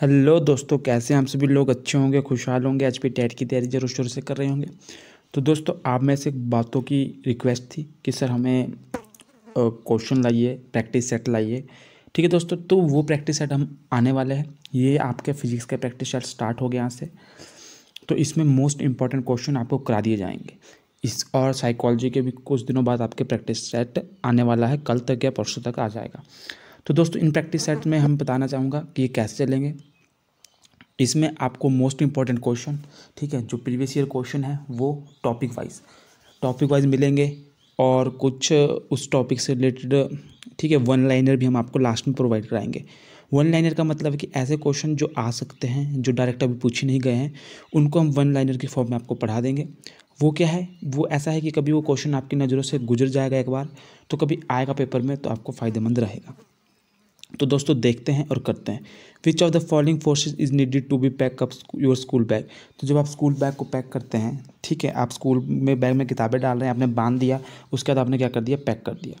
hello दोस्तों कैसे हम सभी लोग अच्छे होंगे खुशहाल होंगे एच पी टेट की तैयारी जरूर शुरू से कर रहे होंगे तो दोस्तों आप में से बातों की रिक्वेस्ट थी कि सर हमें क्वेश्चन लाइए प्रैक्टिस सेट लाइए ठीक है दोस्तों तो वो प्रैक्टिस सेट हम आने वाले हैं ये आपके फिजिक्स का प्रैक्टिस सेट स्टार्ट हो गया यहाँ से तो इसमें मोस्ट इंपॉर्टेंट क्वेश्चन आपको करा दिए जाएंगे इस और साइकोलॉजी के भी कुछ दिनों बाद आपके प्रैक्टिस सेट आने वाला है कल तक या परसों तक आ जाएगा तो दोस्तों इन प्रैक्टिस सेट में हम बताना चाहूँगा कि ये कैसे चलेंगे इसमें आपको मोस्ट इंपॉर्टेंट क्वेश्चन ठीक है जो प्रीवियस ईयर क्वेश्चन है वो टॉपिक वाइज टॉपिक वाइज मिलेंगे और कुछ उस टॉपिक से रिलेटेड ठीक है वन लाइनर भी हम आपको लास्ट में प्रोवाइड कराएंगे वन लाइनर का मतलब है कि ऐसे क्वेश्चन जो आ सकते हैं जो डायरेक्ट अभी पूछे नहीं गए हैं उनको हम वन लाइनर के फॉर्म में आपको पढ़ा देंगे वो क्या है वो ऐसा है कि कभी वो क्वेश्चन आपकी नज़रों से गुजर जाएगा एक बार तो कभी आएगा पेपर में तो आपको फ़ायदेमंद रहेगा तो दोस्तों देखते हैं और करते हैं which of the following forces is needed to be pack up your school bag तो जब आप स्कूल बैग को पैक करते हैं ठीक है आप स्कूल में बैग में किताबें डाल रहे हैं आपने बांध दिया उसके बाद आपने क्या कर दिया पैक कर दिया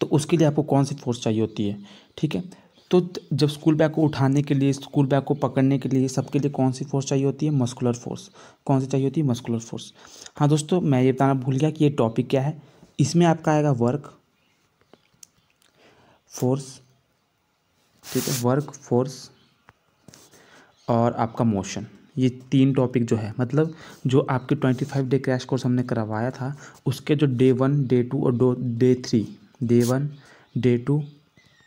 तो उसके लिए आपको कौन सी फोर्स चाहिए होती है ठीक है तो जब स्कूल बैग को उठाने के लिए स्कूल बैग को पकड़ने के लिए सबके लिए कौन सी फोर्स चाहिए होती है मस्कुलर फोर्स कौन सी चाहिए होती है मस्कुलर फोर्स हाँ दोस्तों मैं ये बताना भूल गया कि ये टॉपिक क्या है इसमें आपका आएगा वर्क फोर्स ठीक है वर्क फोर्स और आपका मोशन ये तीन टॉपिक जो है मतलब जो आपके twenty five day crash course हमने करवाया था उसके जो डे वन डे टू और डो day three day one day two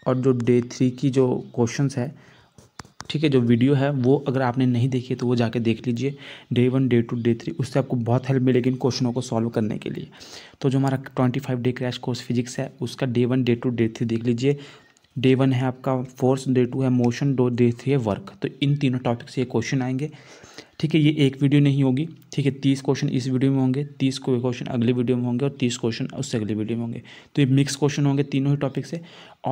और जो डे थ्री की जो क्वेश्चंस है ठीक है जो वीडियो है वो अगर आपने नहीं देखी तो वो जाके देख लीजिए day one day two day three उससे आपको बहुत हेल्प मिलेगी इन क्वेश्चनों को सॉल्व करने के लिए तो जो हमारा twenty five day crash course physics है उसका day one day two day three देख लीजिए डे वन है आपका फोर्स डे टू है मोशन डो डे थ्री है वर्क तो इन तीनों टॉपिक से ये क्वेश्चन आएंगे ठीक है ये एक वीडियो नहीं होगी ठीक है तीस क्वेश्चन इस वीडियो में होंगे तीस क्वेश्चन अगले वीडियो में होंगे और तीस क्वेश्चन उससे अगले वीडियो में होंगे तो ये मिक्स क्वेश्चन होंगे तीनों ही टॉपिक से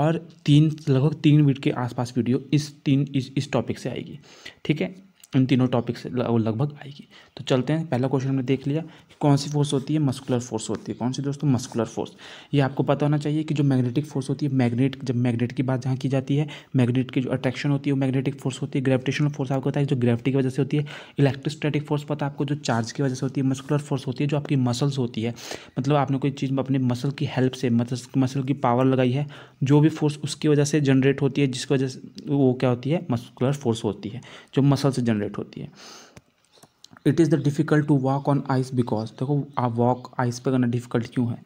और तीन लगभग तीन मिनट के आसपास वीडियो इस तीन इस इस टॉपिक से आएगी ठीक है इन तीनों टॉपिक से लगभग आएगी तो चलते हैं पहला क्वेश्चन हमने देख लिया कि कौन सी फोर्स होती है मस्कुलर फोर्स होती है कौन सी दोस्तों मस्कुलर फोर्स ये आपको पता होना चाहिए कि जो मैग्नेटिक फोर्स होती है मैग्नेट जब मैग्नेट की बात जहाँ की जाती है मैग्नेट की जो अट्रैक्शन होती है वो मैग्नेटिक फोर्स होती है ग्रेविटेशनल फोर्स आपको पता है जो ग्रेविटी की वजह से होती है इलेक्ट्रोस्टैटिक फोर्स पता है आपको जो चार्ज की वजह से होती है मस्कुलर फोर्स होती है जो आपकी मसल्स होती है मतलब आपने कोई चीज़ अपने मसल की हेल्प से मसल की पावर लगाई है जो भी फोर्स उसकी वजह से जनरेट होती है जिसकी वजह से वो क्या होती है मस्कुलर फोर्स होती है जो मसल से जनरेट होती है it is the difficult to walk on ice because देखो आप वॉक आइस पे करना डिफ़िकल्ट क्यों है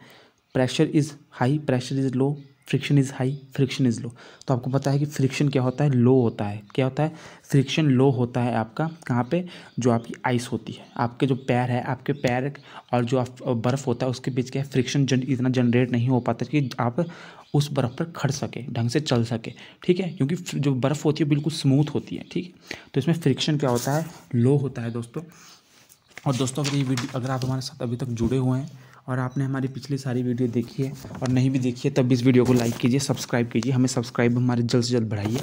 pressure is high pressure is low friction is high friction is low तो आपको पता है कि फ्रिक्शन क्या होता है लो होता है क्या होता है फ्रिक्शन लो होता है आपका कहाँ पे जो आपकी आइस होती है आपके जो पैर है आपके पैर और जो आप बर्फ़ होता है उसके बीच क्या है फ्रिक्शन जन, इतना जनरेट नहीं हो पाता कि आप उस बर्फ़ पर खड़ सके ढंग से चल सके ठीक है क्योंकि जो बर्फ़ होती है बिल्कुल स्मूथ होती है ठीक है तो इसमें फ्रिक्शन क्या होता है लो होता है दोस्तों और दोस्तों अगर ये वीडियो अगर आप हमारे साथ अभी तक जुड़े हुए हैं और आपने हमारी पिछली सारी वीडियो देखी है और नहीं भी देखी है तब भी इस वीडियो को लाइक कीजिए सब्सक्राइब कीजिए हमें सब्सक्राइब हमारे जल्द से जल्द बढ़ाइए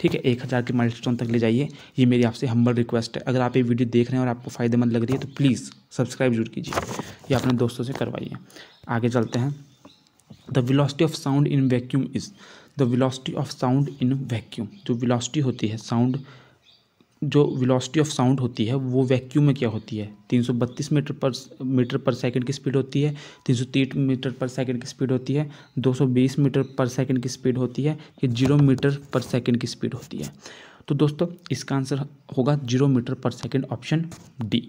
ठीक है एक हज़ार के माइलस्टोन तक ले जाइए ये मेरी आपसे हम्बल रिक्वेस्ट है अगर आप ये वीडियो देख रहे हैं और आपको फ़ायदेमंद लग रही है तो प्लीज़ सब्सक्राइब जरूर कीजिए या अपने दोस्तों से करवाइए आगे चलते हैं the velocity of sound in vacuum is the velocity of sound in vacuum जो विलॉसिटी होती है साउंड जो विलॉसिटी ऑफ साउंड होती है वो वैक्यूम में क्या होती है 332 मीटर पर मीटर पर सेकंड की स्पीड होती है तीन मीटर पर सेकंड की स्पीड होती है 220 मीटर पर सेकंड की स्पीड होती है कि जीरो मीटर पर सेकंड की स्पीड होती है तो दोस्तों इसका आंसर होगा zero metre per second option D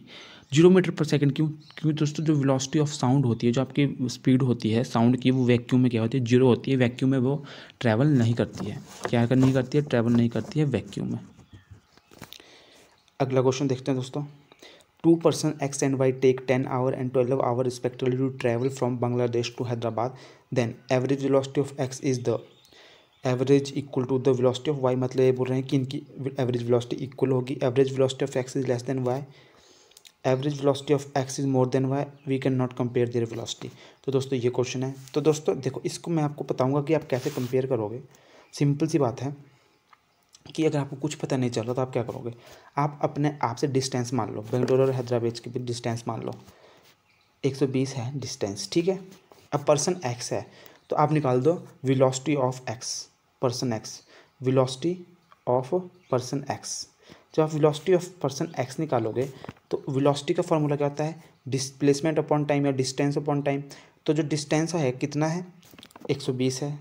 zero metre per second क्यों क्योंकि दोस्तों जो वेलोसिटी ऑफ साउंड होती है जो आपकी स्पीड होती है साउंड की वो वैक्यूम में क्या होती है जीरो होती है वैक्यूम में वो ट्रैवल नहीं करती है क्या कर नहीं करती है ट्रैवल नहीं करती है वैक्यूम में अगला क्वेश्चन देखते हैं दोस्तों two person X and Y take ten hour and twelve hour respectively to travel from Bangladesh to Hyderabad then average velocity of X is the average equal to the velocity of Y मतलब ये बोल रहे हैं कि इनकी एवरेज वेलोसिटी इक्वल होगी average velocity of X is less than Y average velocity of X is more than Y we can not compare their velocity तो दोस्तों ये क्वेश्चन है तो दोस्तों देखो इसको मैं आपको बताऊंगा कि आप कैसे कंपेयर करोगे सिंपल सी बात है कि अगर आपको कुछ पता नहीं चल रहा तो आप क्या करोगे आप अपने आप से डिस्टेंस मान लो बेंगलोर और हैदराबाद के बीच डिस्टेंस मान लो बीस है डिस्टेंस ठीक है अब पर्सन एक्स है तो आप निकाल दो velocity of X person X velocity of person X जब आप विलॉसिटी ऑफ पर्सन एक्स निकालोगे तो विलॉसिटी का फॉर्मूला क्या होता है डिस्प्लेसमेंट अपॉन टाइम या डिस्टेंस अपॉन टाइम तो जो डिस्टेंस है कितना है 120 है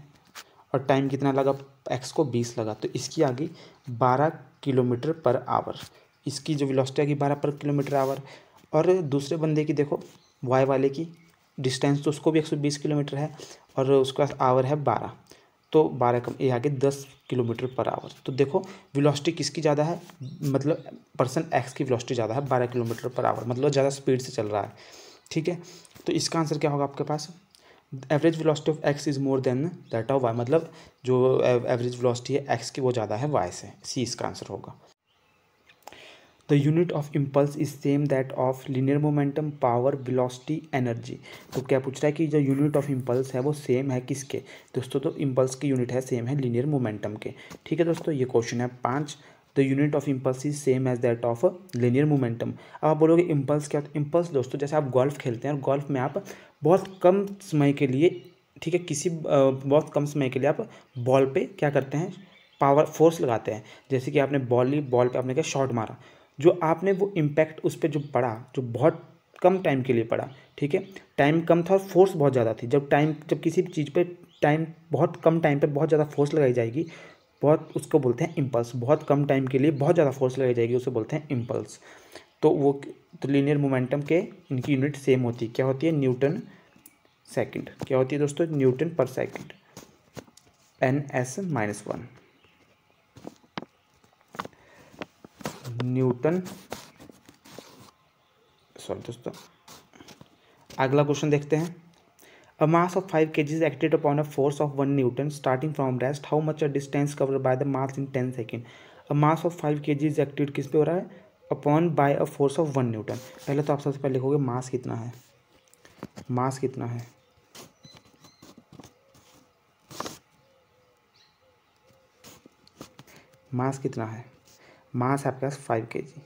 और टाइम कितना लगा एक्स को 20 लगा तो इसकी आ गई बारह किलोमीटर पर आवर इसकी जो विलॉसिटी आ गई बारह पर किलोमीटर आवर और दूसरे बंदे की देखो वाई वाले की डिस्टेंस तो उसको भी बीस किलोमीटर है और उसका आवर है बारह तो बारह कम ये आगे दस किलोमीटर पर आवर तो देखो वेलोसिटी किसकी ज़्यादा है मतलब पर्सन एक्स की वेलोसिटी ज़्यादा है बारह किलोमीटर पर आवर मतलब ज़्यादा स्पीड से चल रहा है ठीक है तो इसका आंसर क्या होगा आपके पास average velocity of X is more than that of Y मतलब जो एवरेज वेलोसिटी है एक्स की वो ज़्यादा है वाई से सी इसका आंसर होगा the unit of impulse is same that of linear momentum power velocity energy तो क्या पूछ रहा है कि जो unit of impulse है वो same है किसके दोस्तों तो impulse की unit है same है linear momentum के ठीक है दोस्तों ये question है पाँच the unit of impulse is same as that of linear momentum अब आप बोलोगे इम्पल्स क्या होता है इम्पल्स दोस्तों जैसे आप गोल्फ खेलते हैं और गोल्फ में आप बहुत कम समय के लिए ठीक है किसी बहुत कम समय के लिए आप बॉल पे क्या करते हैं पावर फोर्स लगाते हैं जैसे कि आपने बॉल ली बॉल पे आपने क्या शॉट मारा जो आपने वो इम्पैक्ट उस पर जो पड़ा जो बहुत कम टाइम के लिए पड़ा ठीक है टाइम कम था और फोर्स बहुत ज़्यादा थी जब टाइम जब किसी भी चीज़ पर टाइम बहुत कम टाइम पर बहुत ज़्यादा फोर्स लगाई जाएगी बहुत उसको बोलते हैं इम्पल्स बहुत कम टाइम के लिए बहुत ज़्यादा फोर्स लगाई जाएगी उसे बोलते हैं इम्पल्स तो वो तो लीनियर मोमेंटम के इनकी यूनिट सेम होती है क्या होती है न्यूटन सेकेंड क्या होती है दोस्तों न्यूटन पर second N S minus one newton sorry दोस्तों अगला क्वेश्चन देखते हैं अ mass of five K Gs acted upon a force of one newton starting from rest how much a distance cover by the mass in ten second a mass of five K Gs acted किस पे हो रहा है upon by a force of one newton पहले तो आप सबसे पहले लिखोगे मास कितना है मास कितना है मास कितना है मास है आपके पास फाइव के जी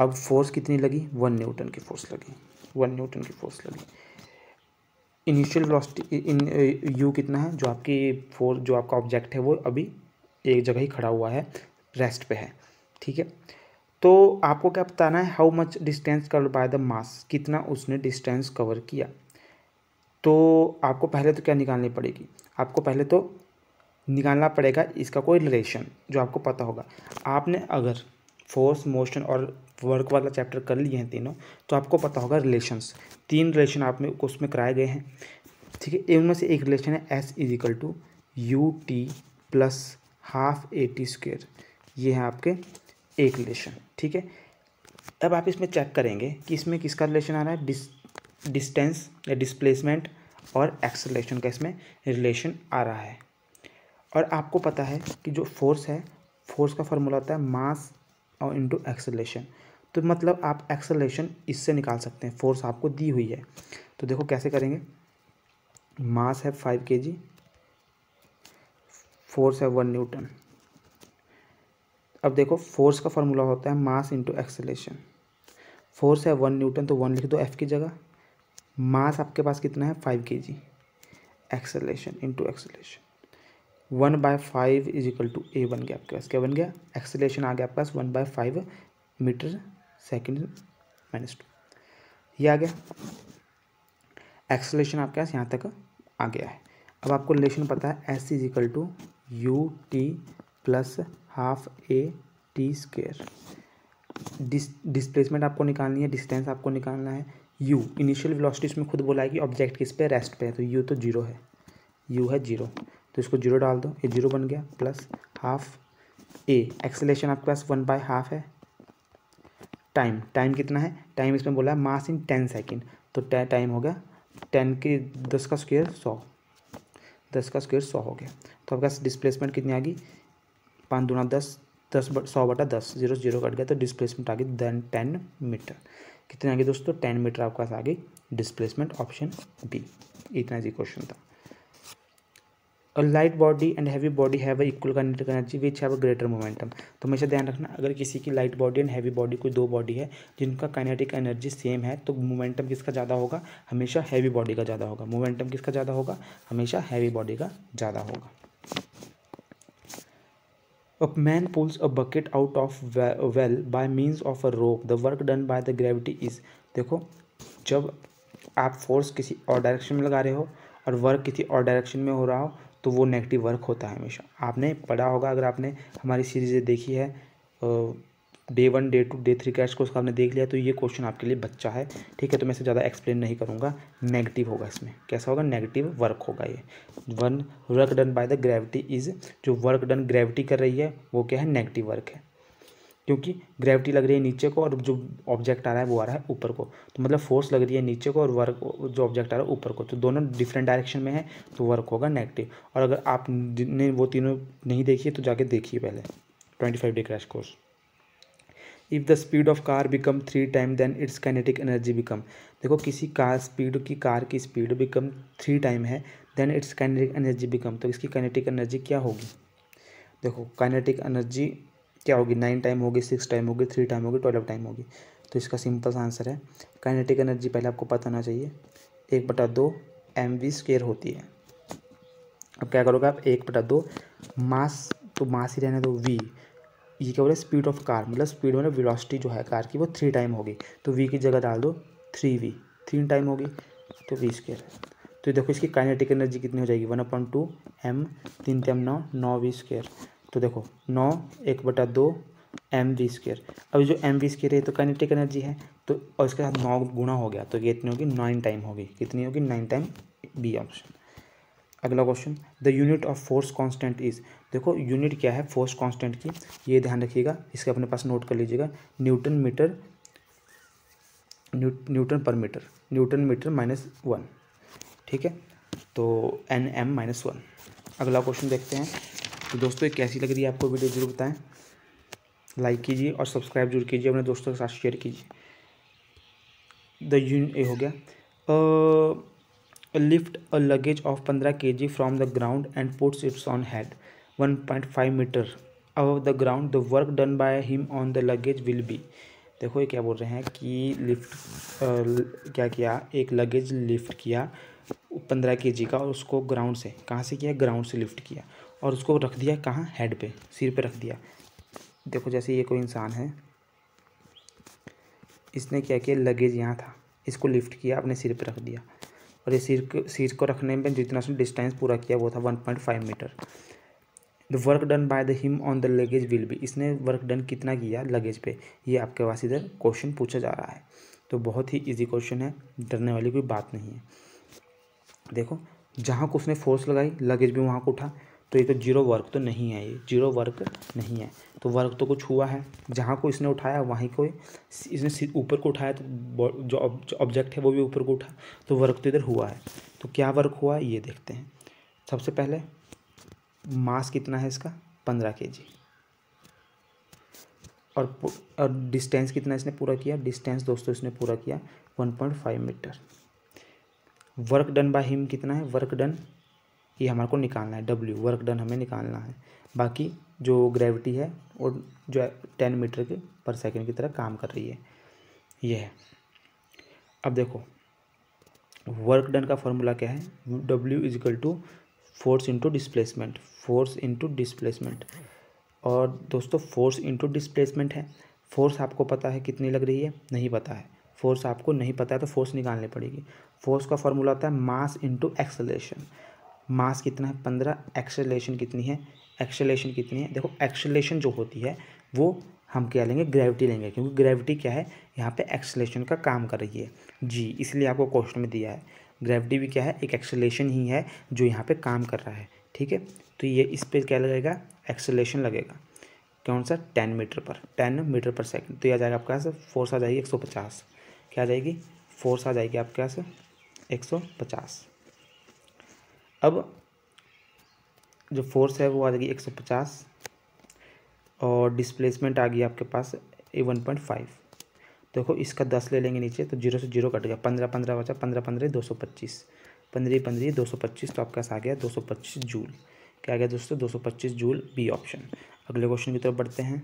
अब फोर्स कितनी लगी वन न्यूटन की फोर्स लगी वन न्यूटन की फोर्स लगी इनिशियल वेलोसिटी इन यू कितना है जो आपकी फोर्स जो आपका ऑब्जेक्ट है वो अभी एक जगह ही खड़ा हुआ है रेस्ट पे है ठीक है तो आपको क्या बताना है how much distance covered by the mass कितना उसने डिस्टेंस कवर किया तो आपको पहले तो क्या निकालनी पड़ेगी आपको पहले तो निकालना पड़ेगा इसका कोई रिलेशन जो आपको पता होगा आपने अगर फोर्स मोशन और वर्क वाला चैप्टर कर लिए हैं तीनों तो आपको पता होगा रिलेशंस तीन रिलेशन आप में उसमें कराए गए हैं ठीक है उनमें से एक रिलेशन है S is equal to U T plus half A t square ये है आपके एक रिलेशन ठीक है अब आप इसमें चेक करेंगे कि इसमें किसका रिलेशन आ रहा है डिस डिस्टेंस या डिस्प्लेसमेंट और एक्सलेशन का इसमें रिलेशन आ रहा है और आपको पता है कि जो फोर्स है फोर्स का फार्मूला होता है मास और इंटू एक्सेलेशन तो मतलब आप एक्सेलेशन इससे निकाल सकते हैं फोर्स आपको दी हुई है तो देखो कैसे करेंगे मास है फाइव के जी फोर्स है वन न्यूटन अब देखो फोर्स का फॉर्मूला होता है मास इंटू एक्सेलेशन फोर्स है वन न्यूटन तो वन लिख दो एफ़ की जगह मास आपके पास कितना है five K G acceleration into acceleration one by five is equal to a बन गया आपके पास क्या बन गया एक्सेलेशन आ गया आपके पास one by five metre second minus two ये आ गया एक्सेलेशन आपके पास यहाँ तक आ गया है अब आपको रिलेशन पता है S is equal to U T plus half A T square dis displacement आपको निकालनी है डिस्टेंस आपको निकालना है यू इनिशियल वेलोसिटी इसमें खुद बोला है कि ऑब्जेक्ट किस पे रेस्ट पे है तो यू तो जीरो है यू है जीरो तो इसको जीरो डाल दो ये जीरो बन गया प्लस हाफ ए एक्सलेशन आपके पास वन बाय हाफ है टाइम टाइम कितना है टाइम इसमें बोला है मास इन टेन सेकेंड तो टाइम हो गया टेन के दस का स्क्वेयर सौ दस का स्क्वेयर सौ हो गया तो आपके पास डिस्प्लेसमेंट कितनी आ गई पाँच दूना दस दस बट सौ बटा दस जीरो जीरो कट गया तो डिस्प्लेसमेंट आ गई देन टेन मीटर कितने आ गए दोस्तों टेन मीटर आपके पास आ गई डिस्प्लेसमेंट ऑप्शन बी इतना जी क्वेश्चन था और light body and heavy body have equal kinetic energy which have greater momentum तो हमेशा ध्यान रखना अगर किसी की light body and heavy body कोई दो बॉडी है जिनका काइनेटिक एनर्जी सेम है तो मोमेंटम किसका ज़्यादा होगा हमेशा हैवी बॉडी का ज़्यादा होगा मोमेंटम किसका ज़्यादा होगा हमेशा हैवी बॉडी का ज़्यादा होगा a man pulls a bucket out of well by means of a rope the work done by the gravity is देखो जब आप फोर्स किसी और डायरेक्शन में लगा रहे हो और वर्क किसी और डायरेक्शन में हो रहा हो तो वो नेगेटिव वर्क होता है हमेशा आपने पढ़ा होगा अगर आपने हमारी सीरीज़ें देखी है day one day two day three crash को उसका आपने देख लिया तो ये क्वेश्चन आपके लिए बच्चा है ठीक है तो मैं इसे ज़्यादा एक्सप्लेन नहीं करूँगा नेगेटिव होगा इसमें कैसा होगा नेगेटिव वर्क होगा ये one work done by the gravity is जो वर्क डन ग्रेविटी कर रही है वो क्या है नेगेटिव वर्क है क्योंकि ग्रेविटी लग रही है नीचे को और जो ऑब्जेक्ट आ रहा है वो आ रहा है ऊपर को तो मतलब फोर्स लग रही है नीचे को और वर्क जो ऑब्जेक्ट आ रहा है ऊपर को तो दोनों डिफरेंट डायरेक्शन में है तो वर्क होगा नेगेटिव और अगर आपने वो तीनों नहीं देखिए तो जाके देखिए पहले twenty five day crash course if the speed of car become three time then its kinetic energy become देखो किसी कार स्पीड की कार की स्पीड बिकम थ्री टाइम है then its kinetic energy become तो इसकी कैनेटिक एनर्जी क्या होगी देखो कैनेटिक एनर्जी क्या होगी नाइन टाइम होगी सिक्स टाइम होगी थ्री टाइम होगी ट्वेल्व टाइम होगी तो इसका सिंपल सा आंसर है काइनेटिक एनर्जी पहले आपको पता होना चाहिए एक बटा दो एम वी स्केयर होती है अब क्या करोगे आप एक बटा दो मास तो मास ही रहने दो वी ये क्या बोले स्पीड ऑफ कार मतलब स्पीड मतलब वेलोसिटी जो है कार की वो थ्री टाइम होगी तो वी की जगह डाल दो थ्री वी थ्री टाइम होगी तो वी स्केयर तो देखो इसकी काइनेटिक एनर्जी कितनी हो जाएगी वन अपॉइंट टू एम तीन तीन नौ नौ वी स्केयर तो देखो नौ एक बटा दो एम वी स्केयर अभी जो एम वी स्केयर है तो काइनेटिक एनर्जी है तो और इसके साथ नौ गुणा हो गया तो ये इतनी होगी नाइन टाइम होगी कितनी होगी नाइन टाइम बी ऑप्शन अगला question the unit of force constant is देखो यूनिट क्या है फोर्स कांस्टेंट की ये ध्यान रखिएगा इसके अपने पास नोट कर लीजिएगा न्यूटन मीटर न्यूटन पर meter newton meter minus one ठीक है तो एन एम माइनस वन अगला क्वेश्चन देखते हैं तो दोस्तों कैसी लग रही है आपको वीडियो ज़रूर बताएं लाइक कीजिए और सब्सक्राइब जरूर कीजिए अपने दोस्तों के साथ शेयर कीजिए द यून ए हो गया लिफ्ट अ लगेज ऑफ पंद्रह K G from the ground and puts its on head one point five meter अब the ground the work done by him on the luggage will be देखो ये क्या बोल रहे हैं कि लिफ्ट uh, क्या किया एक लगेज लिफ्ट किया पंद्रह के जी का और उसको ग्राउंड से कहाँ से किया ग्राउंड से लिफ्ट किया और उसको रख दिया कहाँ हेड पे सिर पे रख दिया देखो जैसे ये कोई इंसान है इसने क्या किया लगेज यहाँ था इसको लिफ्ट किया अपने सिर पे रख दिया और ये सिर को सिर को रखने में जितना उसने डिस्टेंस पूरा किया वो था one point five meter the work done by the him on the luggage will be इसने वर्क डन कितना किया लगेज पे ये आपके पास इधर क्वेश्चन पूछा जा रहा है तो बहुत ही इजी क्वेश्चन है डरने वाली कोई बात नहीं है देखो जहाँ को उसने फोर्स लगाई लगेज भी वहाँ को उठा तो ये तो जीरो वर्क तो नहीं है ये जीरो वर्क नहीं है तो वर्क तो कुछ हुआ है जहाँ को इसने उठाया वहीं को इसने ऊपर को उठाया तो जो ऑब्जेक्ट है वो भी ऊपर को उठा तो वर्क तो इधर हुआ है तो क्या वर्क हुआ ये देखते हैं सबसे पहले मास कितना है इसका पंद्रह के जी और और डिस्टेंस कितना इसने पूरा किया डिस्टेंस दोस्तों इसने पूरा किया one point five meter work done by him कितना है वर्क डन ये हमारे को निकालना है डब्ल्यू वर्क डन हमें निकालना है बाकी जो ग्रेविटी है वो जो है टेन मीटर के पर सेकेंड की तरह काम कर रही है ये है अब देखो वर्क डन का फॉर्मूला क्या है W is equal to force into displacement force into displacement और दोस्तों फोर्स इंटू डिसप्लेसमेंट है फोर्स आपको पता है कितनी लग रही है नहीं पता है फोर्स आपको नहीं पता है तो फोर्स निकालनी पड़ेगी फोर्स का फॉर्मूला होता है मास इंटू एक्सलेशन मास कितना है पंद्रह एक्सेलेशन कितनी है एक्सेलेशन कितनी है देखो एक्सेलेशन जो होती है वो हम क्या लेंगे ग्रेविटी लेंगे क्योंकि ग्रेविटी क्या है यहाँ पे एक्सेलेशन का काम कर रही है जी इसलिए आपको क्वेश्चन में दिया है ग्रेविटी भी क्या है एक एक्सेलेशन ही है जो यहाँ पे काम कर रहा है ठीक है तो ये इस पर क्या लगेगा एक्सेलेशन लगेगा कौन सा टेन मीटर पर टेन मीटर पर सेकेंड तो ये आ जाएगा आपके पास फोर्स आ जाएगी एक सौ पचास क्या आ जाएगी फोर्स आ जाएगी आपके पास एक सौ पचास अब जो फोर्स है वो आ जाएगी 150 और डिस्प्लेसमेंट आ गई आपके पास ए वन पॉइंट फाइव देखो इसका दस ले लेंगे नीचे तो जीरो से जीरो कट गया पंद्रह पंद्रह बचा पंद्रह पंद्रह दो सौ पच्चीस पंद्रह पंद्रह दो सौ पच्चीस तो आपके पास आ गया दो सौ पच्चीस जूल क्या आ गया दोस्तों दो सौ पच्चीस जूल बी ऑप्शन अगले क्वेश्चन की तरफ बढ़ते हैं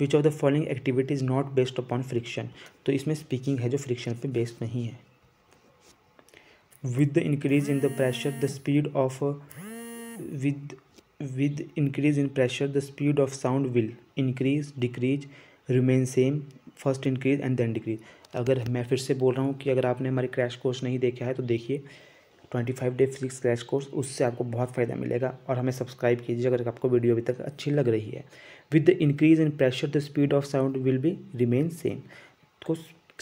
which of the following activity is not based upon friction तो इसमें स्पीकिंग है जो फ्रिक्शन पे बेस्ड नहीं है with the increase in the pressure the speed of with with increase in pressure the speed of sound will increase decrease remain same first increase and then decrease अगर मैं फिर से बोल रहा हूँ कि अगर आपने हमारे क्रैश कोर्स नहीं देखा है तो देखिए twenty five day physics crash course उससे आपको बहुत फ़ायदा मिलेगा और हमें सब्सक्राइब कीजिए अगर आपको वीडियो अभी तक अच्छी लग रही है with the increase in pressure the speed of sound will भी remain same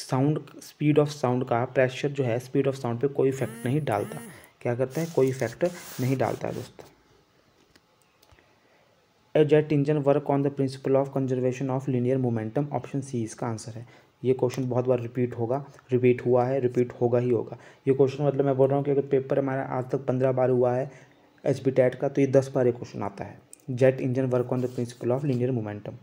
sound speed of sound का प्रेशर जो है स्पीड ऑफ साउंड पे कोई इफेक्ट नहीं डालता क्या करते हैं कोई इफेक्ट नहीं डालता है दोस्तों a jet engine work on the principle of conservation of linear momentum option C इसका आंसर है ये क्वेश्चन बहुत बार रिपीट होगा रिपीट हुआ है रिपीट होगा ही होगा ये क्वेश्चन मतलब मैं बोल रहा हूँ कि अगर पेपर हमारा आज तक पंद्रह बार हुआ है एच बी टैट का तो ये दस बार ये क्वेश्चन आता है jet engine work on the principle of linear momentum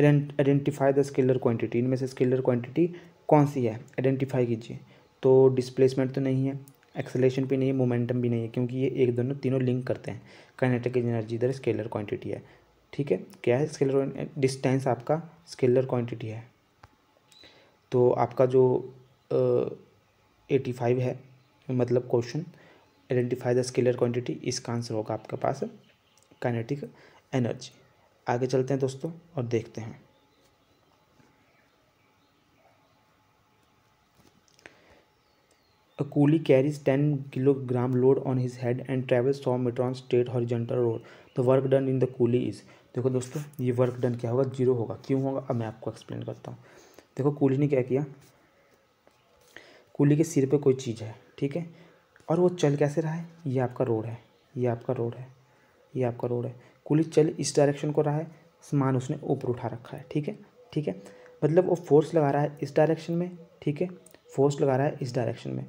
identify the scalar quantity इनमें से स्केलर क्वांटिटी कौन सी है आइडेंटिफाई कीजिए तो डिस्प्लेसमेंट तो नहीं है एक्सेलेशन भी नहीं है मोमेंटम भी नहीं है क्योंकि ये एक दोनों तीनों लिंक करते हैं काइनेटिक एनर्जी इधर स्केलर क्वांटिटी है ठीक है क्या है स्केलर डिस्टेंस आपका स्केलर क्वांटिटी है तो आपका जो एटी फाइव है मतलब question identify the scalar quantity इसका आंसर होगा आपके पास काइनेटिक एनर्जी आगे चलते हैं दोस्तों और देखते हैं coolie carries ten kilogram load on his head and and सौ metre on straight horizontal road the work done in the coolie is देखो दोस्तों ये वर्क डन क्या होगा जीरो होगा क्यों होगा अब मैं आपको एक्सप्लेन करता हूँ देखो कूली ने क्या किया कूली के सिर पे कोई चीज़ है ठीक है और वो चल कैसे रहा है ये आपका रोड है ये आपका रोड है ये आपका रोड है कुली चल इस डायरेक्शन को रहा है सामान उसने ऊपर उठा रखा है ठीक है ठीक है मतलब वो फोर्स लगा रहा है इस डायरेक्शन में ठीक है फोर्स लगा रहा है इस डायरेक्शन में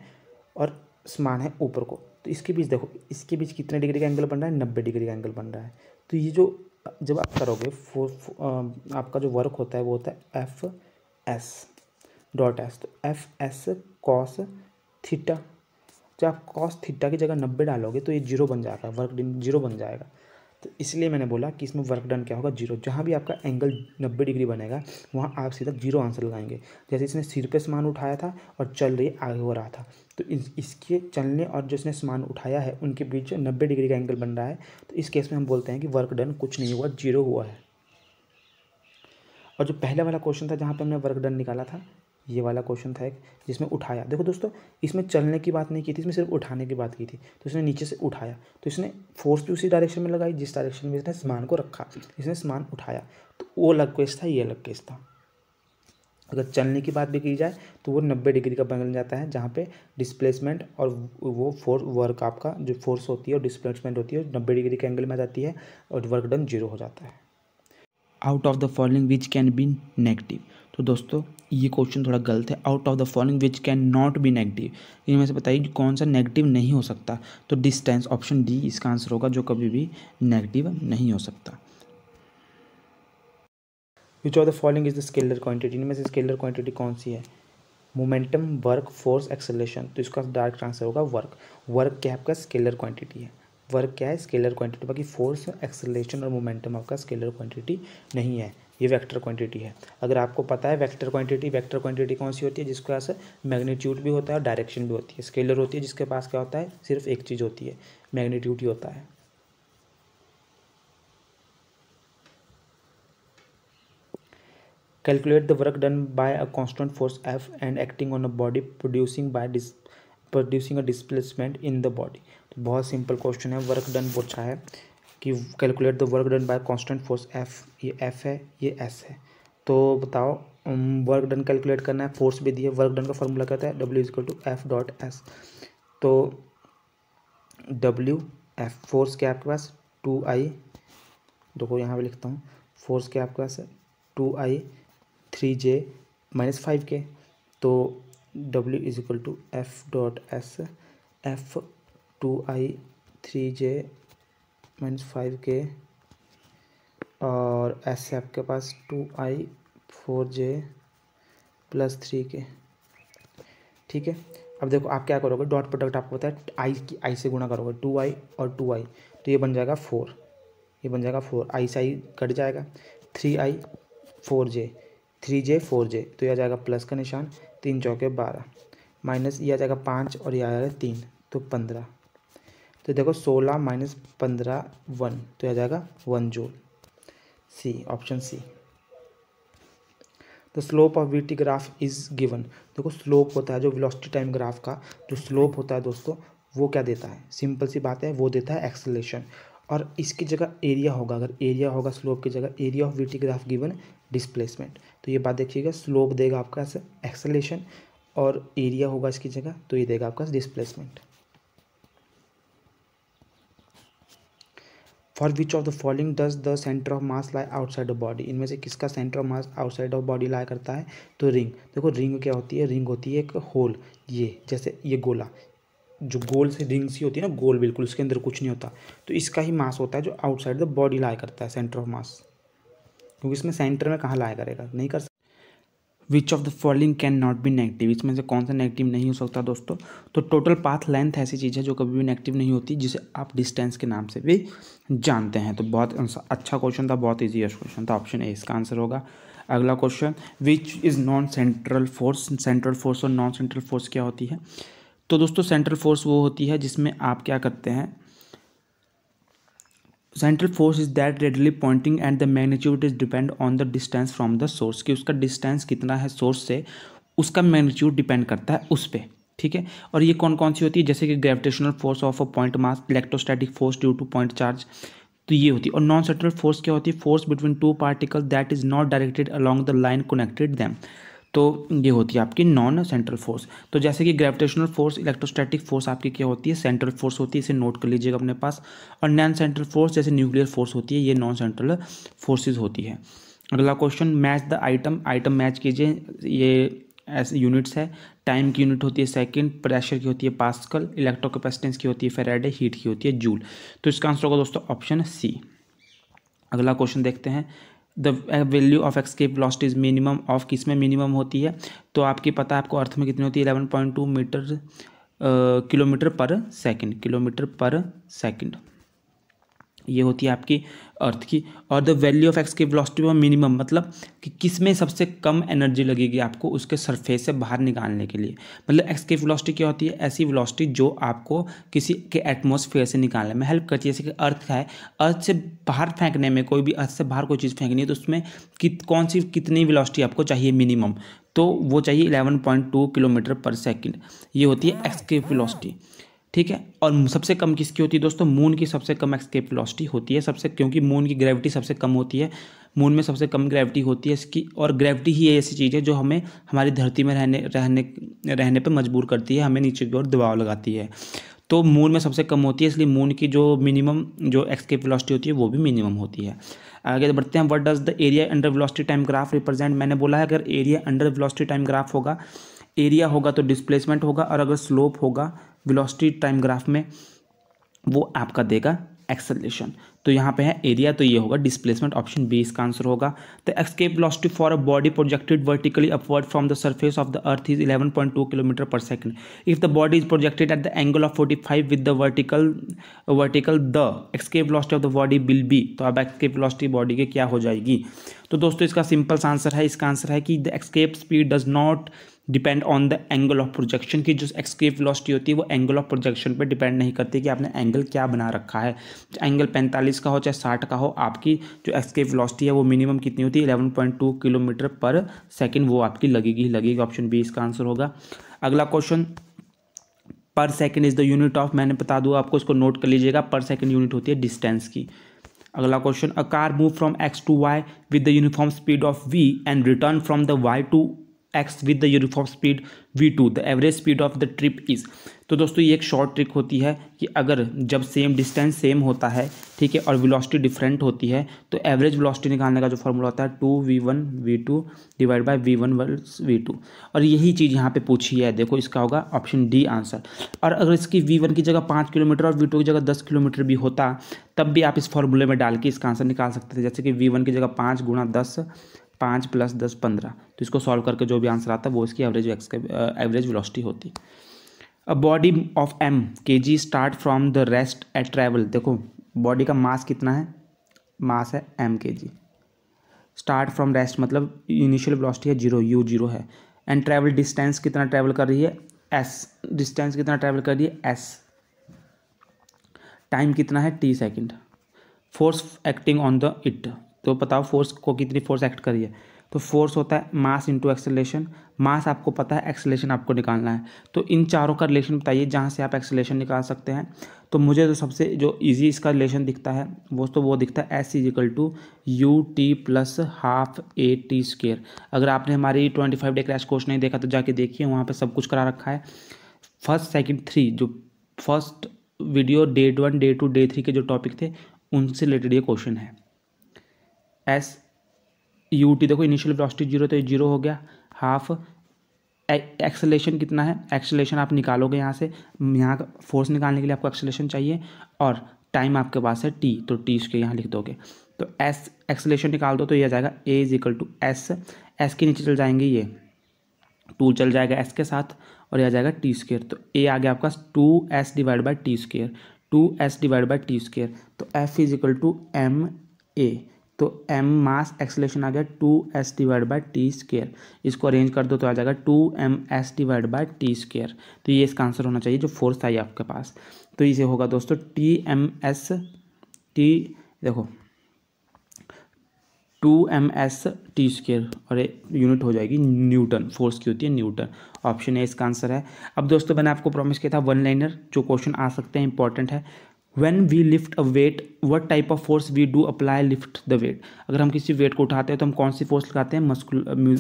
और समान है ऊपर को तो इसके बीच देखो इसके बीच कितने डिग्री का एंगल बन रहा है नब्बे डिग्री का एंगल बन रहा है तो ये जो जब आप करोगे फो, फो आपका जो वर्क होता है वो होता है एफ एस डॉट एस तो एफ एस कॉस थीटा जब आप कॉस थीटा की जगह नब्बे डालोगे तो ये जीरो बन जाएगा वर्क जीरो बन जाएगा तो इसलिए मैंने बोला कि इसमें वर्क डन क्या होगा जीरो जहाँ भी आपका एंगल नब्बे डिग्री बनेगा वहाँ आप सीधा जीरो आंसर लगाएंगे जैसे इसने सिर पे सामान उठाया था और चल रही आगे हो रहा था तो इस, इसके चलने और जो इसने सामान उठाया है उनके बीच नब्बे डिग्री का एंगल बन रहा है तो इस केस में हम बोलते हैं कि वर्क डन कुछ नहीं हुआ जीरो हुआ है और जो पहला वाला क्वेश्चन था जहाँ पर हमने वर्क डन निकाला था ये वाला क्वेश्चन था एक जिसमें उठाया देखो दोस्तों इसमें चलने की बात नहीं की थी इसमें सिर्फ उठाने की बात की थी तो इसने नीचे से उठाया तो इसने फोर्स भी उसी डायरेक्शन में लगाई जिस डायरेक्शन में इसने सामान को रखा इसने सामान उठाया तो वो अलग केस था ये अलग केस था अगर चलने की बात भी की जाए तो वो नब्बे डिग्री का बन जाता है जहाँ पे डिस्प्लेसमेंट और वो फोर्स वर्क आपका जो फोर्स होती है और डिस्प्लेसमेंट होती है नब्बे डिग्री के एंगल में आ जाती है और वर्क डन जीरो हो जाता है out of the following which can be negative तो दोस्तों ये क्वेश्चन थोड़ा गलत है out of the following which can not be negative इनमें से बताइए कौन सा नेगेटिव नहीं हो सकता तो डिस्टेंस ऑप्शन डी इसका आंसर होगा जो कभी भी नेगेटिव नहीं हो सकता which of the following is the scalar quantity इनमें से स्केलर क्वांटिटी कौन सी है मोमेंटम वर्क फोर्स एक्सेलेशन तो इसका डायरेक्ट आंसर होगा वर्क वर्क क्या आपका स्केलर क्वांटिटी है वर्क क्या है स्केलर क्वांटिटी बाकी फोर्स एक्सेलेशन और मोमेंटम आपका स्केलर क्वांटिटी नहीं है ये वेक्टर क्वांटिटी है अगर आपको पता है वेक्टर क्वांटिटी वेक्टर क्वांटिटी कौन सी होती है जिसके पास मैग्नीट्यूड भी होता है और डायरेक्शन भी होती है स्केलर होती है जिसके पास क्या होता है सिर्फ एक चीज़ होती है मैग्नीट्यूड ही होता है calculate the work done by a constant force F and acting on a body producing by डिस producing a displacement in the body बहुत सिंपल क्वेश्चन है वर्क डन पूछा है कि calculate the work done by constant force F ये F है ये S है तो बताओ वर्क डन कैलकुलेट करना है फोर्स भी दिए वर्क डन का फॉर्मूला कहता है W equal to F dot S तो डब्ल्यू एफ फोर्स क्या आपके पास टू आई देखो यहाँ पर लिखता हूँ फोर्स क्या आपके पास two I three J minus five K तो W is equal to F dot S F two I three J minus five K और ऐसे आपके पास two I four J plus three K ठीक है अब देखो आप क्या करोगे डॉट प्रोडक्ट आपको पता है आई की आई से गुणा करोगे टू आई और टू आई तो ये बन जाएगा फोर ये बन जाएगा फोर आई से आई कट जाएगा three I four J three J four J तो यह आ जाएगा प्लस का निशान तीन चौके बारह माइनस ये आ जाएगा पाँच और यह आ जाएगा तीन तो पंद्रह तो देखो सोलह माइनस पंद्रह वन तो आ जाएगा वन जो C option C the slope of VT graph is given देखो स्लोप होता है जो वेलोसिटी टाइम ग्राफ का जो स्लोप होता है दोस्तों वो क्या देता है सिंपल सी बात है वो देता है एक्सलेशन और इसकी जगह एरिया होगा अगर एरिया होगा स्लोप की जगह area of VT graph given displacement तो ये बात देखिएगा स्लोप देगा आपका एक्सलेशन और एरिया होगा इसकी जगह तो ये देगा आपका displacement for which of the following does the centre of mass lie outside of body इनमें से किसका centre of mass outside of body लाया करता है तो रिंग देखो रिंग क्या होती है रिंग होती है एक होल ये जैसे ये गोला जो गोल से रिंग सी होती है ना गोल बिल्कुल उसके अंदर कुछ नहीं होता तो इसका ही मास होता है जो आउटसाइड द बॉडी लाया करता है सेंटर ऑफ मास क्योंकि इसमें सेंटर में कहाँ लाया करेगा नहीं कर which of the following can not be negative इसमें से कौन सा नेगेटिव नहीं हो सकता दोस्तों तो टोटल पाथ लेंथ ऐसी चीज़ है जो कभी भी नेगेटिव नहीं होती जिसे आप डिस्टेंस के नाम से भी जानते हैं तो बहुत अच्छा क्वेश्चन था बहुत ईजीएस्ट क्वेश्चन था ऑप्शन ए इसका आंसर होगा अगला question which is non central force central force और नॉन सेंट्रल फोर्स क्या होती है तो दोस्तों सेंट्रल फोर्स वो होती है जिसमें आप क्या करते हैं central force is that radially pointing and the magnitude is depend on the distance from the source कि उसका डिस्टेंस कितना है सोर्स से उसका मैग्नीट्यूड डिपेंड करता है उस पर ठीक है और ये कौन कौन सी होती है जैसे कि gravitational force of a point mass electrostatic force due to point charge तो ये होती है और नॉन सेंट्रल फोर्स क्या होती है force between two particle that is not directed along the line connected them तो ये होती है आपकी नॉन सेंट्रल फोर्स तो जैसे कि ग्रेविटेशनल फोर्स इलेक्ट्रोस्टैटिक फोर्स आपकी क्या होती है सेंट्रल फोर्स होती है इसे नोट कर लीजिएगा अपने पास और नॉन सेंट्रल फोर्स जैसे न्यूक्लियर फोर्स होती है ये नॉन सेंट्रल फोर्सेज होती है अगला question match the item item मैच कीजिए ये ऐसे यूनिट्स है टाइम की यूनिट होती है सेकंड प्रेशर की होती है पास्कल इलेक्ट्रो कैपेसिटेंस की होती है फेराडे हीट की होती है जूल तो इसका आंसर होगा दोस्तों ऑप्शन सी अगला क्वेश्चन देखते हैं the value of escape lost is minimum of किस में मिनिमम होती है तो आपकी पता है आपको अर्थ में कितनी होती है eleven point two metre uh, kilometre per second kilometre per second ये होती है आपकी अर्थ की और द वैल्यू ऑफ एक्स की वेलोसिटी ऑफ मिनिमम मतलब कि किस में सबसे कम एनर्जी लगेगी आपको उसके सरफेस से बाहर निकालने के लिए मतलब एक्स की वेलोसिटी क्या होती है ऐसी वेलोसिटी जो आपको किसी के एटमोसफेयर से निकालने में हेल्प करती है जैसे कि अर्थ का है अर्थ से बाहर फेंकने में कोई भी अर्थ से बाहर कोई चीज़ फेंकनी है तो उसमें कित कौन सी कितनी वेलोसिटी आपको चाहिए मिनिमम तो वो चाहिए टू किलोमीटर पर सेकेंड ये होती है एक्स की वेलोसिटी ठीक है और सबसे कम किसकी होती है दोस्तों मून की सबसे कम एक्सकेप वेलोसिटी होती है सबसे क्योंकि मून की ग्रेविटी सबसे कम होती है मून में सबसे कम ग्रेविटी होती है इसकी और ग्रेविटी ही ऐसी चीज़ है जो हमें हमारी धरती में रहने रहने रहने पर मजबूर करती है हमें नीचे की ओर दबाव लगाती है तो मून में सबसे कम होती है इसलिए मून की जो मिनिमम जो एक्सकेप वेलोसिटी होती है वो भी मिनिमम होती है आगे तो बढ़ते हैं what does the area under velocity time graph represent मैंने बोला है अगर area under velocity time graph होगा एरिया होगा तो डिस्प्लेसमेंट होगा और अगर स्लोप होगा वेलोसिटी टाइम ग्राफ में वो आपका देगा एक्सेलेशन तो यहाँ पे है एरिया तो ये होगा डिस्प्लेसमेंट ऑप्शन बी इसका आंसर होगा the escape velocity for a body projected vertically upward from the surface of the earth is 11.2 kilometre per second if the body is projected at the angle of 45 with the vertical vertical the escape velocity of the body will be तो अब escape velocity body के क्या हो जाएगी तो दोस्तों इसका simple answer है इसका आंसर है कि the escape speed does not depend on the angle of projection की जो एक्सकेप वेलोसिटी होती है वो एंगल ऑफ प्रोजेक्शन पे डिपेंड नहीं करती कि आपने एंगल क्या बना रखा है एंगल 45 का हो चाहे 60 का हो आपकी जो एक्सकेप वेलोसिटी है वो मिनिमम कितनी होती है 11.2 किलोमीटर पर सेकेंड वो आपकी लगेगी ही लगेगी ऑप्शन बी इसका आंसर होगा अगला question per second is the unit of मैंने बता दूँ आपको इसको नोट कर लीजिएगा पर सेकेंड यूनिट होती है डिस्टेंस की अगला question a car move from X to Y with the uniform speed of V and return from the Y to X with the uniform speed V two the average speed of the trip is तो दोस्तों ये एक short trick होती है कि अगर जब same distance same होता है ठीक है और वेलोसिटी डिफरेंट होती है तो एवरेज वेलोसिटी निकालने का जो फॉर्मूला होता है two V one V two divide by V one verse V two और यही चीज़ यहाँ पे पूछी है देखो इसका होगा ऑप्शन डी आंसर और अगर इसकी वी वन की जगह पाँच किलोमीटर और वी टू की जगह दस किलोमीटर भी होता तब भी आप इस फॉर्मूले में डाल के इसका आंसर निकाल सकते थे जैसे कि वी वन की जगह पाँच गुणा दस पाँच प्लस दस पंद्रह तो इसको सॉल्व करके जो भी आंसर आता है वो इसकी एवरेज एक्स के एवरेज वेलोसिटी होती a body of M K G start from the rest at travel देखो बॉडी का मास कितना है मास है M K G start from rest मतलब इनिशियल वेलोसिटी है जीरो यू जीरो है एंड ट्रैवल डिस्टेंस कितना ट्रैवल कर रही है एस डिस्टेंस कितना ट्रैवल कर रही है एस टाइम कितना है T second force acting on the it तो बताओ फोर्स को कितनी फोर्स एक्ट करी है तो फोर्स होता है मास इंटू एक्सेलेशन मास आपको पता है एक्सेलेशन आपको निकालना है तो इन चारों का रिलेशन बताइए जहाँ से आप एक्सेलेशन निकाल सकते हैं तो मुझे तो सबसे जो इजी इसका रिलेशन दिखता है वो तो वो दिखता है S is equal to U T plus half A T square अगर आपने हमारी twenty five day crash course नहीं देखा तो जाके देखिए वहाँ पर सब कुछ करा रखा है फर्स्ट सेकेंड थ्री जो first video date one day two day three के जो टॉपिक थे उनसे रिलेटेड ये क्वेश्चन है एस यू टी देखो इनिशियल वेलोसिटी जीरो तो ये जीरो हो गया हाफ एक्सलेशन कितना है एक्सलेशन आप निकालोगे यहाँ से यहाँ का फोर्स निकालने के लिए आपको एक्सलेशन चाहिए और टाइम आपके पास है टी तो टी इसके यहाँ लिख दोगे तो एस एक्सलेशन निकाल दो तो ये आ जाएगा A is equal to S S के नीचे चल जाएंगे ये टू चल जाएगा एस के साथ और यह आ जाएगा टी स्केयर तो ए आ गया आपका two S divide by T square two S divide by T square तो F is equal to M A तो एम मास एक्सलेशन आ गया two S divide by T square इसको अरेंज कर दो तो आ जाएगा two M S divide by T square तो ये इसका आंसर होना चाहिए जो फोर्स आई आपके पास तो इसे होगा दोस्तों टी एम एस टी देखो two M S T square और यूनिट हो जाएगी न्यूटन फोर्स की होती है न्यूटन ऑप्शन ए इसका आंसर है अब दोस्तों मैंने आपको प्रॉमिस किया था वन लाइनर जो क्वेश्चन आ सकते हैं इंपॉर्टेंट है when we lift a weight what type of force we do apply lift the weight अगर हम किसी वेट को उठाते हैं तो हम कौन सी फोर्स लगाते हैं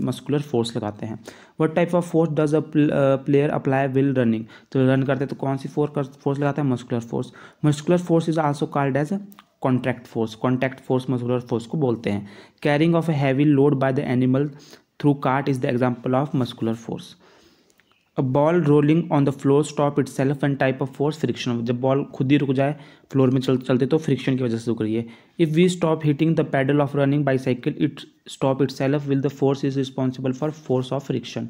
मस्कुलर फोर्स लगाते हैं what type of force does a player apply will running तो रन करते हैं तो कौन सी फोर्स लगाते हैं muscular force muscular force is also called as contract force contract force muscular force को बोलते हैं carrying of a heavy load by the animal through cart is the example of muscular force ball rolling on the floor stop itself and type of force friction जब ball खुद ही रुक जाए floor में चल चलते तो friction की वजह से रुक रही है if we stop hitting the pedal of running bicycle it stop itself will the force is responsible for force of friction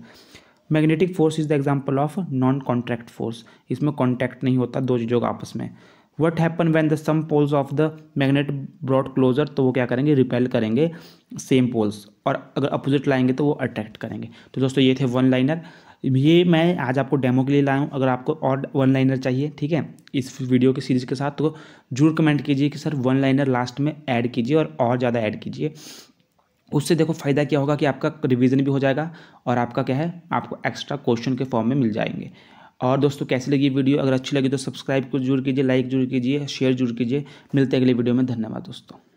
magnetic force is the example of non contract force इसमें contact नहीं होता दो चीज़ों का आपस में what happen when the same poles of the magnet brought closer तो वो क्या करेंगे रिपेल करेंगे सेम पोल्स और अगर अपोजिट लाएंगे तो वो अट्रैक्ट करेंगे तो दोस्तों ये थे वन लाइनर ये मैं आज आपको डेमो के लिए लाया हूँ अगर आपको और वन लाइनर चाहिए ठीक है इस वीडियो के सीरीज़ के साथ तो जरूर कमेंट कीजिए कि सर वन लाइनर लास्ट में ऐड कीजिए और और ज़्यादा ऐड कीजिए उससे देखो फ़ायदा क्या होगा कि आपका रिवीजन भी हो जाएगा और आपका क्या है आपको एक्स्ट्रा क्वेश्चन के फॉर्म में मिल जाएंगे और दोस्तों कैसी लगी वीडियो अगर अच्छी लगी तो सब्सक्राइब जरूर कीजिए लाइक जरूर कीजिए शेयर जरूर कीजिए मिलते हैं अगले वीडियो में धन्यवाद दोस्तों